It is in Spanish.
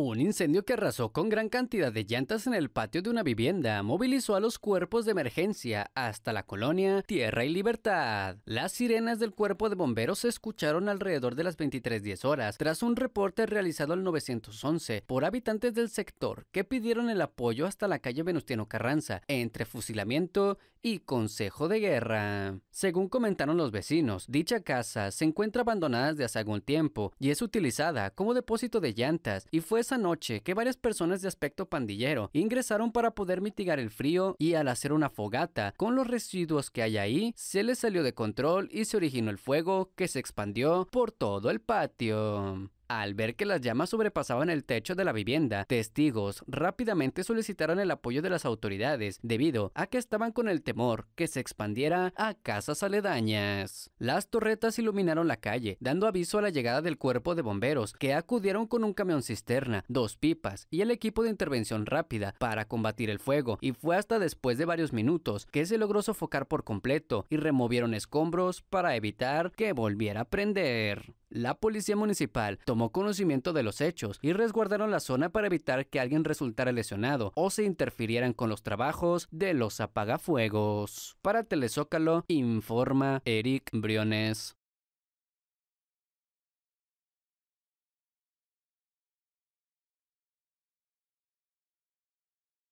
Un incendio que arrasó con gran cantidad de llantas en el patio de una vivienda movilizó a los cuerpos de emergencia hasta la colonia Tierra y Libertad. Las sirenas del cuerpo de bomberos se escucharon alrededor de las 23.10 horas tras un reporte realizado al 911 por habitantes del sector que pidieron el apoyo hasta la calle Venustiano Carranza entre fusilamiento y consejo de guerra. Según comentaron los vecinos, dicha casa se encuentra abandonada desde hace algún tiempo y es utilizada como depósito de llantas y fue esa noche que varias personas de aspecto pandillero ingresaron para poder mitigar el frío y al hacer una fogata con los residuos que hay ahí, se les salió de control y se originó el fuego que se expandió por todo el patio. Al ver que las llamas sobrepasaban el techo de la vivienda, testigos rápidamente solicitaron el apoyo de las autoridades debido a que estaban con el temor que se expandiera a casas aledañas. Las torretas iluminaron la calle, dando aviso a la llegada del cuerpo de bomberos, que acudieron con un camión cisterna, dos pipas y el equipo de intervención rápida para combatir el fuego, y fue hasta después de varios minutos que se logró sofocar por completo y removieron escombros para evitar que volviera a prender la policía municipal tomó conocimiento de los hechos y resguardaron la zona para evitar que alguien resultara lesionado o se interfirieran con los trabajos de los apagafuegos. Para Telezócalo informa Eric Briones.